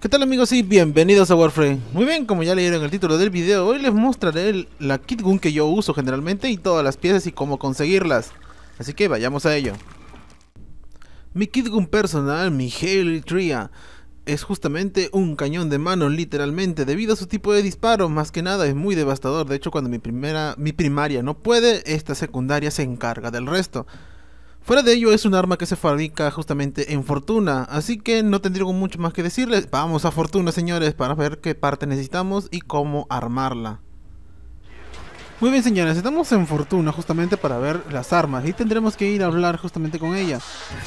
¿Qué tal amigos y bienvenidos a Warframe? Muy bien, como ya leyeron el título del video, hoy les mostraré la kit que yo uso generalmente y todas las piezas y cómo conseguirlas. Así que vayamos a ello. Mi kit personal, mi Hail Tria, es justamente un cañón de mano literalmente debido a su tipo de disparo, más que nada es muy devastador. De hecho cuando mi, primera, mi primaria no puede, esta secundaria se encarga del resto. Fuera de ello, es un arma que se fabrica justamente en Fortuna, así que no tendría mucho más que decirles. Vamos a Fortuna, señores, para ver qué parte necesitamos y cómo armarla. Muy bien, señores, estamos en Fortuna justamente para ver las armas y tendremos que ir a hablar justamente con ella.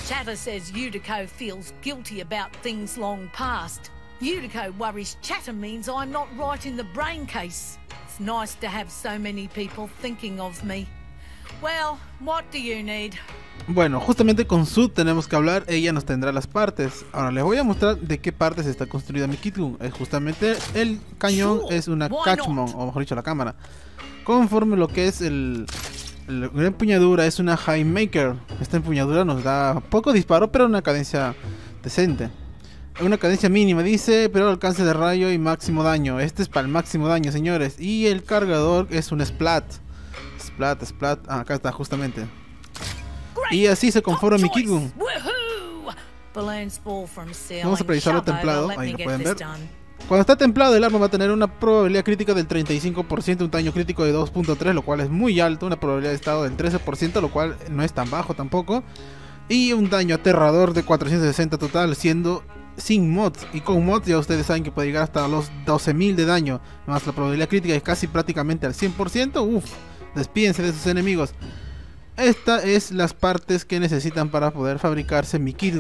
Chatter says Utico feels guilty about things long past. Utico worries Chatter means I'm not right in the brain case. It's nice to have so many people thinking of me. Well, what do you need? Bueno, justamente con su tenemos que hablar, ella nos tendrá las partes. Ahora les voy a mostrar de qué partes está construida mi Kitgun. Es eh, justamente el cañón es una Catchmon, o mejor dicho la cámara. Conforme lo que es el, la empuñadura es una High Maker. Esta empuñadura nos da poco disparo, pero una cadencia decente. Una cadencia mínima dice, pero alcance de rayo y máximo daño. Este es para el máximo daño, señores. Y el cargador es un Splat. Splat, Splat. Ah, acá está justamente. Y así se conforma mi Vamos a precisarlo templado, ahí lo pueden ver. Cuando está templado el arma va a tener una probabilidad crítica del 35%, un daño crítico de 2.3, lo cual es muy alto, una probabilidad de estado del 13%, lo cual no es tan bajo tampoco. Y un daño aterrador de 460 total, siendo sin mods. Y con mods ya ustedes saben que puede llegar hasta los 12.000 de daño, más la probabilidad crítica es casi prácticamente al 100%. Uf, despídense de sus enemigos. Esta es las partes que necesitan para poder fabricarse mi Kid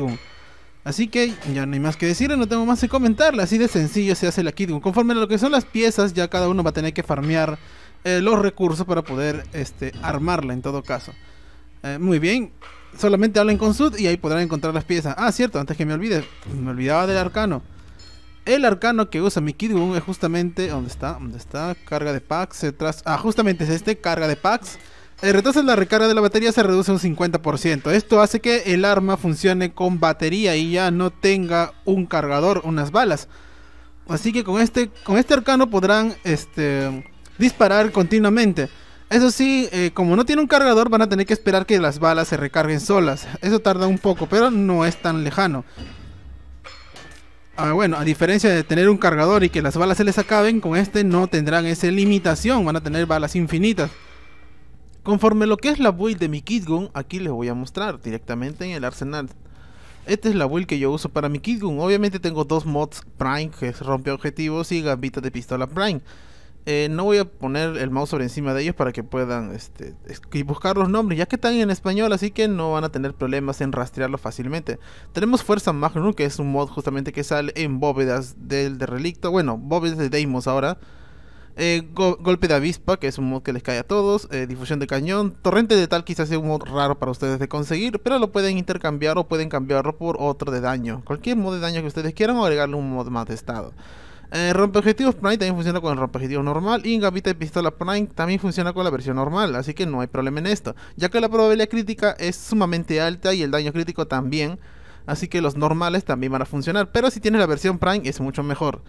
Así que ya no hay más que decirle, no tengo más que comentarle, así de sencillo se hace la Kidgun. Conforme a lo que son las piezas, ya cada uno va a tener que farmear eh, los recursos para poder este, armarla en todo caso. Eh, muy bien, solamente hablen con Sud y ahí podrán encontrar las piezas. Ah, cierto, antes que me olvide, me olvidaba del arcano. El arcano que usa mi Kidgun es justamente... ¿Dónde está? ¿Dónde está? Carga de packs, detrás. Ah, justamente es este, carga de packs. El eh, retraso en la recarga de la batería se reduce un 50%. Esto hace que el arma funcione con batería y ya no tenga un cargador, unas balas. Así que con este, con este arcano podrán este, disparar continuamente. Eso sí, eh, como no tiene un cargador van a tener que esperar que las balas se recarguen solas. Eso tarda un poco, pero no es tan lejano. Ah, bueno, a diferencia de tener un cargador y que las balas se les acaben, con este no tendrán esa limitación, van a tener balas infinitas. Conforme lo que es la build de mi Kidgun, aquí les voy a mostrar directamente en el arsenal. Esta es la build que yo uso para mi Kidgun. Obviamente tengo dos mods Prime, que es rompe objetivos, y gambita de pistola Prime. Eh, no voy a poner el mouse sobre encima de ellos para que puedan este, y buscar los nombres, ya que están en español, así que no van a tener problemas en rastrearlo fácilmente. Tenemos Fuerza Magnum, que es un mod justamente que sale en bóvedas del de relicto, bueno, bóvedas de Deimos ahora. Eh, golpe de avispa, que es un mod que les cae a todos, eh, difusión de cañón, torrente de tal quizás sea un mod raro para ustedes de conseguir, pero lo pueden intercambiar o pueden cambiarlo por otro de daño, cualquier mod de daño que ustedes quieran o agregarle un mod más de estado. Eh, rompe objetivos Prime también funciona con el rompe normal y Gavita de pistola Prime también funciona con la versión normal, así que no hay problema en esto, ya que la probabilidad crítica es sumamente alta y el daño crítico también, así que los normales también van a funcionar, pero si tienes la versión Prime es mucho mejor.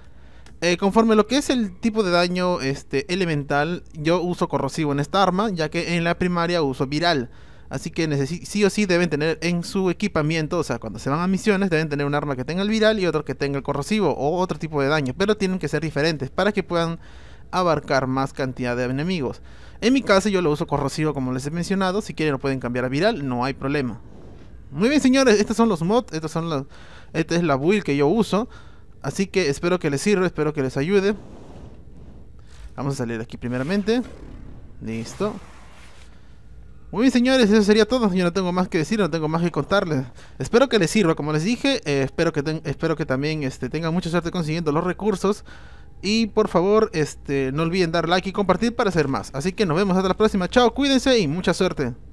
Eh, conforme lo que es el tipo de daño este, elemental, yo uso corrosivo en esta arma, ya que en la primaria uso viral. Así que sí o sí deben tener en su equipamiento, o sea, cuando se van a misiones, deben tener un arma que tenga el viral y otro que tenga el corrosivo o otro tipo de daño, pero tienen que ser diferentes para que puedan abarcar más cantidad de enemigos. En mi caso yo lo uso corrosivo como les he mencionado, si quieren lo pueden cambiar a viral, no hay problema. Muy bien señores, estos son los mods, estos son esta es la build que yo uso. Así que espero que les sirva, espero que les ayude. Vamos a salir de aquí primeramente. Listo. Muy bien, señores, eso sería todo. Yo no tengo más que decir, no tengo más que contarles. Espero que les sirva, como les dije. Eh, espero, que espero que también este, tengan mucha suerte consiguiendo los recursos. Y por favor, este, no olviden dar like y compartir para hacer más. Así que nos vemos hasta la próxima. Chao, cuídense y mucha suerte.